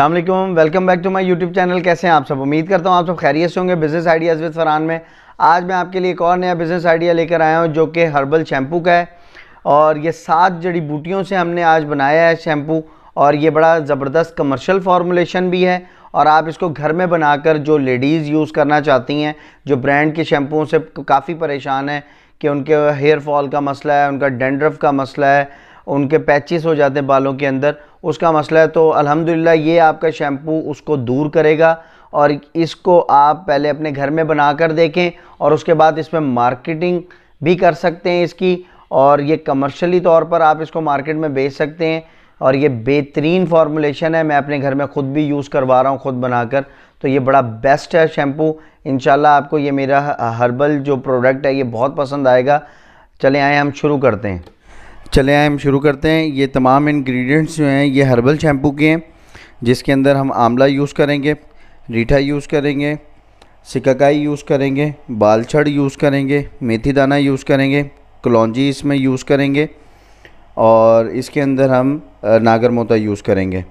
अल्लाम welcome back to my YouTube channel कैसे हैं आप सब उम्मीद करता हूँ आप सब खैरियत से होंगे बिज़नेस आइडियाज़ विद फ़रान में आज मैं आपके लिए एक और नया बिज़नेस आइडिया लेकर आया हूँ जो कि हर्बल शैम्पू का है और ये सात जड़ी बूटियों से हमने आज बनाया है शैम्पू और ये बड़ा ज़बरदस्त कमर्शल फार्मूलेशन भी है और आप इसको घर में बनाकर जो लेडीज़ यूज़ करना चाहती हैं जो ब्रांड के शैम्पूओं से काफ़ी परेशान है कि उनके हेयर फॉल का मसला है उनका डेंड्रफ का मसला है उनके पैचेस हो जाते हैं बालों के अंदर उसका मसला है तो अल्हम्दुलिल्लाह ये आपका शैम्पू उसको दूर करेगा और इसको आप पहले अपने घर में बना कर देखें और उसके बाद इसमें मार्केटिंग भी कर सकते हैं इसकी और ये कमर्शली तौर पर आप इसको मार्केट में बेच सकते हैं और ये बेहतरीन फार्मूलेशन है मैं अपने घर में ख़ुद भी यूज़ करवा रहा हूँ ख़ुद बनाकर तो ये बड़ा बेस्ट है शैम्पू इन आपको ये मेरा हर्बल जो प्रोडक्ट है ये बहुत पसंद आएगा चले आएँ हम शुरू करते हैं चले आए हम शुरू करते हैं ये तमाम इंग्रेडिएंट्स जो हैं ये हर्बल शैम्पू के हैं जिसके अंदर हम आंवला यूज़ करेंगे रीठा यूज़ करेंगे सिकाकाई यूज़ करेंगे बालछड़ यूज़ करेंगे मेथी दाना यूज़ करेंगे कलौजी इसमें यूज़ करेंगे और इसके अंदर हम नागर मोता यूज़ करेंगे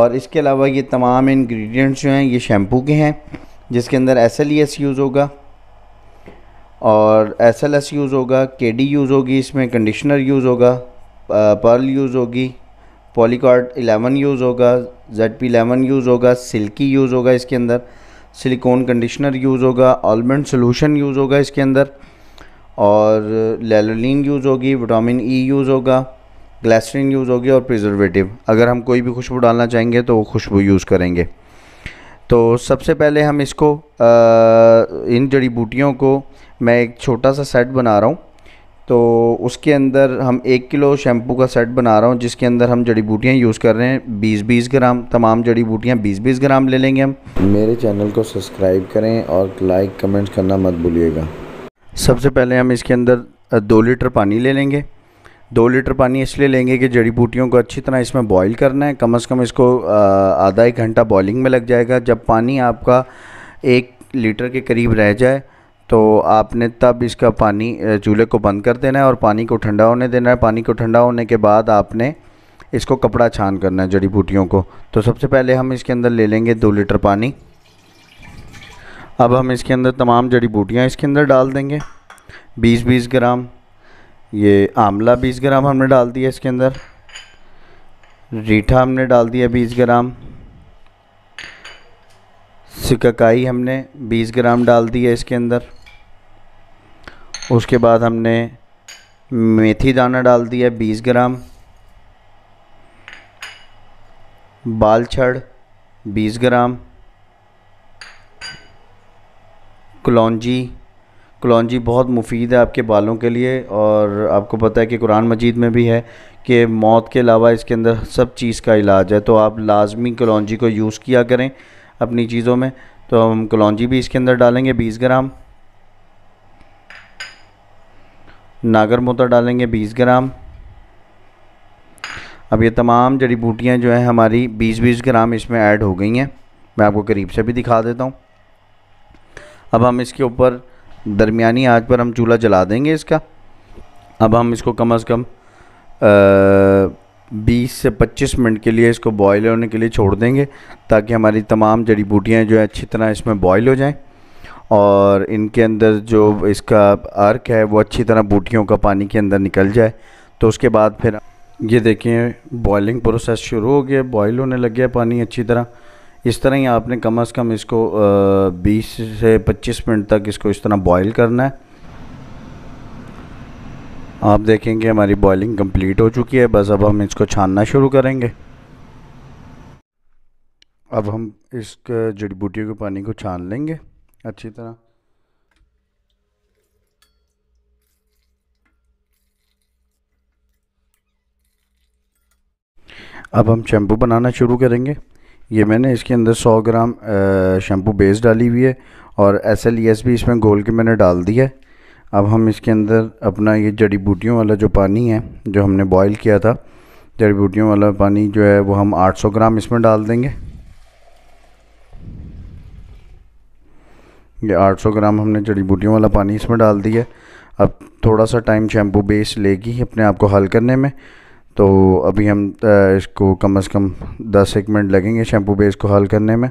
और इसके अलावा ये तमाम इंग्रेडिएंट्स जो हैं ये शैम्पू के हैं जिसके अंदर S L E S use होगा और एस एल एस यूज़ होगा के डी यूज़ होगी इसमें कंडीशनर यूज़ होगा पर्ल यूज़ होगी पॉलीकॉर्ड एलेवन यूज़ होगा जेड पी एलेवन यूज़ होगा सिल्की यूज़ होगा इसके अंदर सिलिकॉन कंडीशनर यूज़ होगा ऑलमंड सोलूशन यूज़ होगा इसके अंदर और लेलोलिन यूज़ होगी विटामिन ई यूज़ होगा ग्लासरीन यूज़ होगी और प्रिजर्वेटिव अगर हम कोई भी खुशबू डालना चाहेंगे तो वो खुशबू यूज़ करेंगे तो सबसे पहले हम इसको आ, इन जड़ी बूटियों को मैं एक छोटा सा सेट बना रहा हूँ तो उसके अंदर हम एक किलो शैम्पू का सेट बना रहा हूँ जिसके अंदर हम जड़ी बूटियाँ यूज़ कर रहे हैं बीस बीस ग्राम तमाम जड़ी बूटियाँ बीस बीस ग्राम ले लेंगे हम मेरे चैनल को सब्सक्राइब करें और लाइक कमेंट करना मत भूलिएगा सबसे पहले हम इसके अंदर दो लीटर पानी ले लेंगे दो लीटर पानी इसलिए लेंगे कि जड़ी बूटियों को अच्छी तरह इसमें बॉईल करना है कम से कम इसको आधा एक घंटा बॉइलिंग में लग जाएगा जब पानी आपका एक लीटर के करीब रह जाए तो आपने तब इसका पानी चूल्हे को बंद कर देना है और पानी को ठंडा होने देना है पानी को ठंडा होने के बाद आपने इसको कपड़ा छान करना है जड़ी बूटियों को तो सबसे पहले हम इसके अंदर ले लेंगे दो लीटर पानी अब हम इसके अंदर तमाम जड़ी बूटियाँ इसके अंदर डाल देंगे बीस बीस ग्राम ये आंवला 20 ग्राम हमने डाल दिया इसके अंदर रीठा हमने डाल दिया 20 ग्राम सिककाई हमने 20 ग्राम डाल दिया इसके अंदर उसके बाद हमने मेथी दाना डाल दिया 20 ग्राम बाल छड़ बीस ग्राम कलौजी कलौजी बहुत मुफीद है आपके बालों के लिए और आपको पता है कि कुरान मजीद में भी है कि मौत के अलावा इसके अंदर सब चीज़ का इलाज है तो आप लाजमी कलौजी को यूज़ किया करें अपनी चीज़ों में तो हम कलौंजी भी इसके अंदर डालेंगे बीस ग्राम नागर मोता डालेंगे बीस ग्राम अब ये तमाम जड़ी बूटियाँ जो हैं हमारी बीस बीस ग्राम इसमें ऐड हो गई हैं मैं आपको करीब से भी दिखा देता हूँ अब हम इसके ऊपर दरमियानी आँच पर हम चूल्हा जला देंगे इसका अब हम इसको कम अज़ कम बीस से पच्चीस मिनट के लिए इसको बॉयल होने के लिए छोड़ देंगे ताकि हमारी तमाम जड़ी बूटियाँ जो है अच्छी तरह इसमें बॉयल हो जाएँ और इनके अंदर जो इसका अर्क है वो अच्छी तरह बूटियों का पानी के अंदर निकल जाए तो उसके बाद फिर ये देखें बॉयलिंग प्रोसेस शुरू हो गया बॉयल होने लग गया पानी अच्छी तरह इस तरह ही आपने कम अज़ कम इसको बीस से पच्चीस मिनट तक इसको इस तरह बॉयल करना है आप देखेंगे हमारी बॉइलिंग कंप्लीट हो चुकी है बस अब हम इसको छानना शुरू करेंगे अब हम इस जड़ी बूटियों के पानी को छान लेंगे अच्छी तरह अब हम शैम्पू बनाना शुरू करेंगे ये मैंने इसके अंदर 100 ग्राम शैम्पू बेस डाली हुई है और एस एल एस भी इसमें घोल के मैंने डाल दिया है अब हम इसके अंदर अपना ये जड़ी बूटियों वाला जो पानी है जो हमने बॉईल किया था जड़ी बूटियों वाला पानी जो है वो हम 800 ग्राम इसमें डाल देंगे ये 800 ग्राम हमने जड़ी बूटियों वाला पानी इसमें डाल दिया अब थोड़ा सा टाइम शैम्पू बेस लेगी अपने आप को हल करने में तो अभी हम इसको कम से कम दस एक मिनट लगेंगे शैम्पू बेस को हल करने में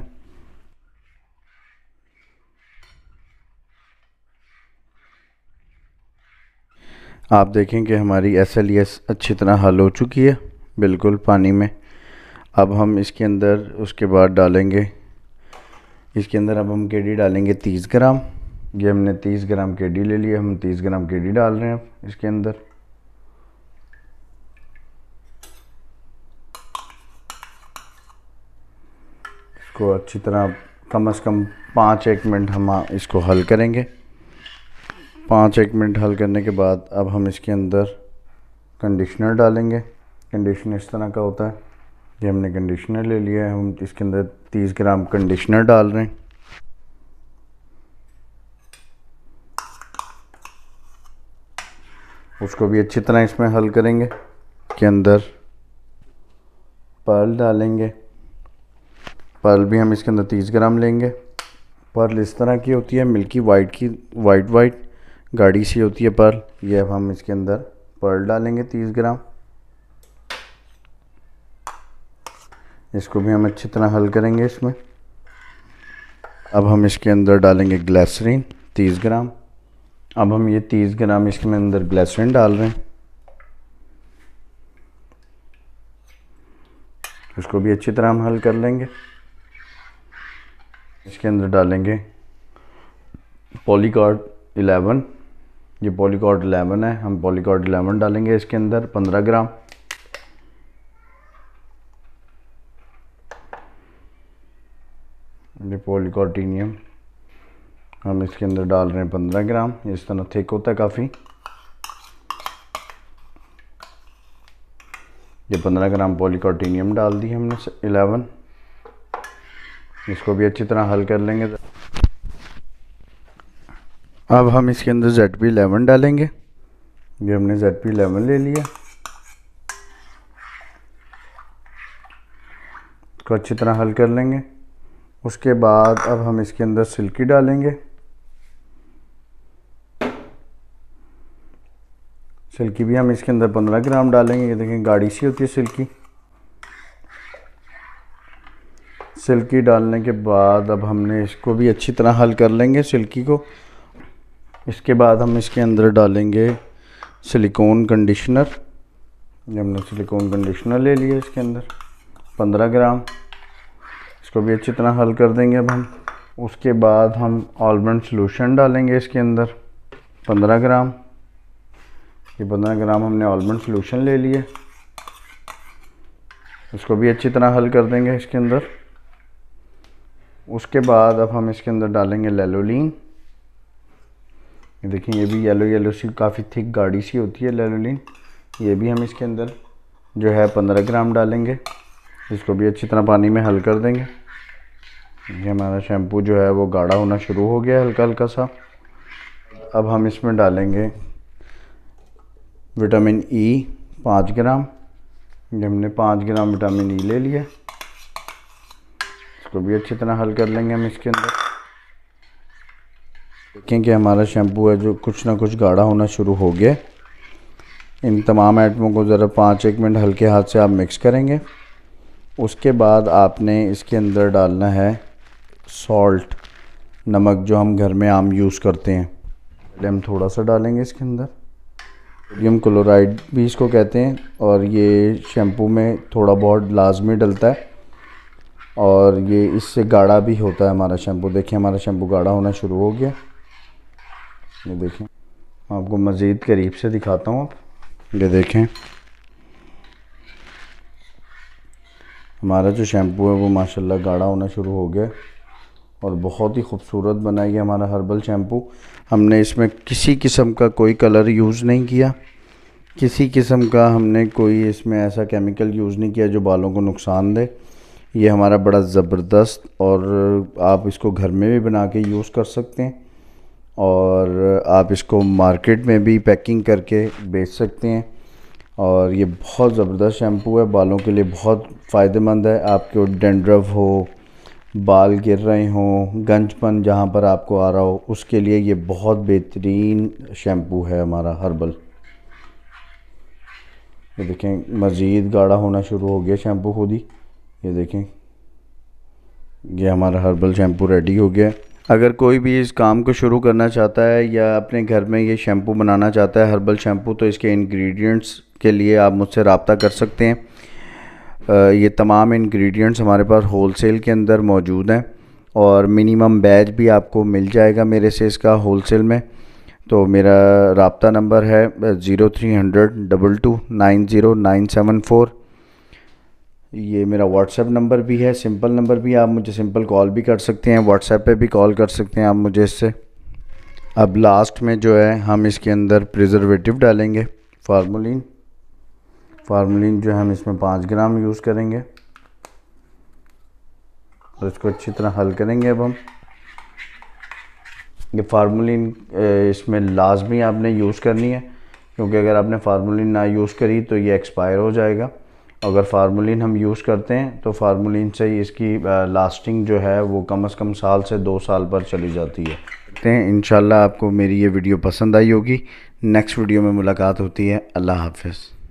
आप देखें कि हमारी एस एल एस अच्छी तरह हल हो चुकी है बिल्कुल पानी में अब हम इसके अंदर उसके बाद डालेंगे इसके अंदर अब हम केडी डालेंगे तीस ग्राम ये हमने तीस ग्राम केडी ले लिया हम तीस ग्राम केडी डाल रहे हैं इसके अंदर इसको अच्छी तरह कम से कम पाँच एक मिनट हम इसको हल करेंगे पाँच एक मिनट हल करने के बाद अब हम इसके अंदर कंडीशनर डालेंगे कंडीशनर इस तरह का होता है ये हमने कंडीशनर ले लिया है हम इसके अंदर तीस ग्राम कंडीशनर डाल रहे हैं उसको भी अच्छी तरह इसमें हल करेंगे के अंदर पर्ल डालेंगे पर्ल भी हम इसके अंदर तीस ग्राम लेंगे पर्ल इस तरह की होती है मिल्की वाइट की वाइट वाइट गाड़ी सी होती है पर्ल ये अब हम इसके अंदर पर्ल डालेंगे तीस ग्राम इसको भी हम अच्छी तरह हल करेंगे इसमें अब हम इसके अंदर डालेंगे ग्लैसरीन तीस ग्राम अब हम ये तीस ग्राम इसके अंदर ग्लैसरीन डाल रहे हैं उसको भी अच्छी तरह हम हल कर लेंगे इसके अंदर डालेंगे पॉलीकार्ड एलेवन ये पॉलीकार्ड एलेवन है हम पॉलीकार्ड एलेवन डालेंगे इसके अंदर पंद्रह ग्राम ये पॉलीकार्टीनियम हम इसके अंदर डाल रहे हैं पंद्रह ग्राम इस तरह थिक होता है काफ़ी ये पंद्रह ग्राम पॉलीकार्टीनियम डाल दी हमने 11 इसको भी अच्छी तरह हल कर लेंगे अब हम इसके अंदर जेड पी एलेवन डालेंगे ये हमने जेड पी एलेवन ले लिया इसको अच्छी तरह हल कर लेंगे उसके बाद अब हम इसके अंदर सिल्की डालेंगे सिल्की भी हम इसके अंदर पंद्रह ग्राम डालेंगे ये देखें गाढ़ी सी होती है सिल्की सिल्की डालने के बाद अब हमने इसको भी अच्छी तरह हल कर लेंगे सिल्की को इसके बाद हम इसके अंदर डालेंगे सिलिकॉन कंडीशनर हमने सिलिकॉन कंडीशनर ले लिया इसके अंदर 15 ग्राम इसको भी अच्छी तरह हल कर देंगे अब हम उसके बाद हम ऑलमंड सॉल्यूशन डालेंगे इसके अंदर 15 ग्राम ये 15 ग्राम हमने आलमंड सॉल्यूशन ले लिए इसको भी अच्छी तरह हल कर देंगे इसके अंदर उसके बाद अब हम इसके अंदर डालेंगे लेलोलिन देखिए ये भी येलो येलो सी काफ़ी थिक गाढ़ी सी होती है लेलोलिन ये भी हम इसके अंदर जो है पंद्रह ग्राम डालेंगे इसको भी अच्छी तरह पानी में हल कर देंगे ये हमारा शैम्पू जो है वो गाढ़ा होना शुरू हो गया हल्का हल्का सा अब हम इसमें डालेंगे विटामिन ई e पाँच ग्राम ये हमने पाँच ग्राम विटामिन ई e ले लिया इसको तो भी अच्छी तरह हल कर लेंगे हम इसके अंदर देखें कि हमारा शैम्पू है जो कुछ ना कुछ गाढ़ा होना शुरू हो गया इन तमाम आइटमों को ज़रा पाँच एक मिनट हल्के हाथ से आप मिक्स करेंगे उसके बाद आपने इसके अंदर डालना है सॉल्ट नमक जो हम घर में आम यूज़ करते हैं पहले हम थोड़ा सा डालेंगे इसके अंदर सोडियम क्लोराइड भी इसको कहते हैं और ये शैम्पू में थोड़ा बहुत लाजमी डलता है और ये इससे गाढ़ा भी होता है हमारा शैम्पू देखिए हमारा शैम्पू गाढ़ा होना शुरू हो गया ये देखें आपको मज़ीद करीब से दिखाता हूँ आप ये देखें हमारा जो शैम्पू है वो माशाल्लाह गाढ़ा होना शुरू हो गया और बहुत ही खूबसूरत बना ये हमारा हर्बल शैम्पू हमने इसमें किसी किस्म का कोई कलर यूज़ नहीं किया किसी किस्म का हमने कोई इसमें ऐसा केमिकल यूज़ नहीं किया जो बालों को नुकसान दे ये हमारा बड़ा ज़बरदस्त और आप इसको घर में भी बना के यूज़ कर सकते हैं और आप इसको मार्केट में भी पैकिंग करके बेच सकते हैं और ये बहुत ज़बरदस्त शैम्पू है बालों के लिए बहुत फ़ायदेमंद है आपके डेंड्रव हो बाल गिर रहे हों गंजपन जहाँ पर आपको आ रहा हो उसके लिए ये बहुत बेहतरीन शैम्पू है हमारा हर्बल ये देखें मज़ीद गाढ़ा होना शुरू हो गया शैम्पू खुद ही ये देखें ये हमारा हर्बल शैम्पू रेडी हो गया अगर कोई भी इस काम को शुरू करना चाहता है या अपने घर में ये शैम्पू बनाना चाहता है हर्बल शैम्पू तो इसके इंग्रेडिएंट्स के लिए आप मुझसे रबता कर सकते हैं आ, ये तमाम इंग्रेडिएंट्स हमारे पास होलसेल के अंदर मौजूद हैं और मिनिमम बैच भी आपको मिल जाएगा मेरे से इसका होल में तो मेरा रबता नंबर है zero three hundred double two nine zero nine seven four ये मेरा व्हाट्सएप नंबर भी है सिंपल नंबर भी आप मुझे सिंपल कॉल भी कर सकते हैं व्हाट्सएप पे भी कॉल कर सकते हैं आप मुझे इससे अब लास्ट में जो है हम इसके अंदर प्रिजर्वेटिव डालेंगे फार्मोलिन फार्मोलिन जो है हम इसमें पाँच ग्राम यूज़ करेंगे और इसको अच्छी तरह हल करेंगे अब हम ये फार्मोलिन इसमें लाजमी आपने यूज़ करनी है क्योंकि अगर आपने फार्मोलिन ना यूज़ करी तो ये एक्सपायर हो जाएगा अगर फार्मोलिन हम यूज़ करते हैं तो फार्मोलिन से ही इसकी लास्टिंग जो है वो कम अज़ कम साल से दो साल पर चली जाती है देखते हैं इन आपको मेरी ये वीडियो पसंद आई होगी नेक्स्ट वीडियो में मुलाकात होती है अल्लाह हाफिज़